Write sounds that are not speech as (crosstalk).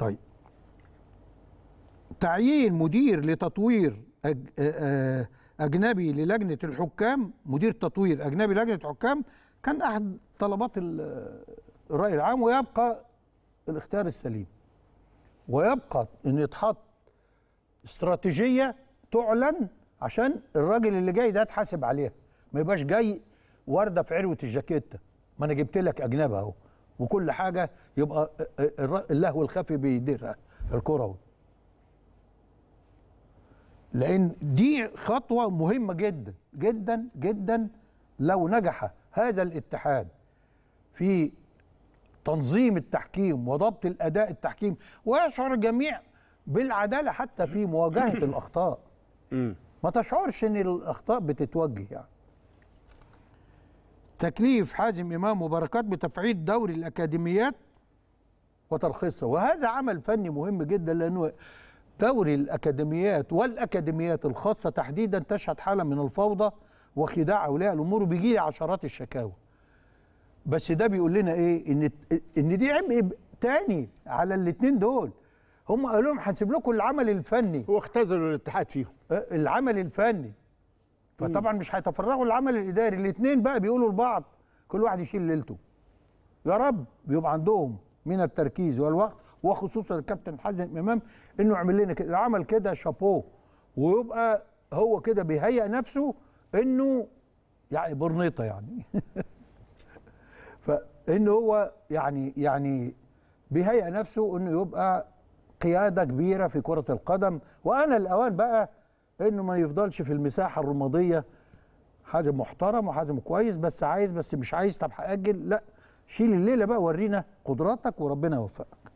طيب تعيين مدير لتطوير اجنبي للجنه الحكام مدير تطوير اجنبي لجنه الحكام كان احد طلبات الراي العام ويبقى الاختيار السليم ويبقى ان يتحط استراتيجيه تعلن عشان الراجل اللي جاي ده اتحاسب عليها ما يبقاش جاي ورده في عروه الجاكيته ما انا جبت لك اجنبي اهو وكل حاجه يبقى اللهو الخفي بيديرها الكروي لان دي خطوه مهمه جدا جدا جدا لو نجح هذا الاتحاد في تنظيم التحكيم وضبط الاداء التحكيم ويشعر الجميع بالعداله حتى في مواجهه (coughs) الاخطاء ما تشعرش ان الاخطاء بتتوجه يعني تكليف حازم إمام وبركات بتفعيل دوري الأكاديميات وترخيصه وهذا عمل فني مهم جدا لأنه دوري الأكاديميات والأكاديميات الخاصة تحديدا تشهد حالة من الفوضى وخداع أولياء الأمور وبيجي لي عشرات الشكاوى بس ده بيقول لنا إيه إن إن دي عبء تاني على الاثنين دول هم قالوا لهم هنسيب لكم العمل الفني واختزلوا الاتحاد فيهم أه، العمل الفني فطبعا مش هيتفرغوا للعمل الاداري الاثنين بقى بيقولوا لبعض كل واحد يشيل ليلته يا رب يبقى عندهم من التركيز والوقت وخصوصا الكابتن حازم امام انه يعمل لنا كده عمل كده شابوه ويبقى هو كده بيهيئ نفسه انه يعني برنيطه يعني (laughs) فانه هو يعني يعني بيهيئ نفسه انه يبقى قياده كبيره في كره القدم وانا الاوان بقى انه ما يفضلش في المساحه الرماديه حاجه محترم وحاجه كويس بس عايز بس مش عايز طب هاجل لا شيل الليله بقى ورينا قدراتك وربنا يوفقك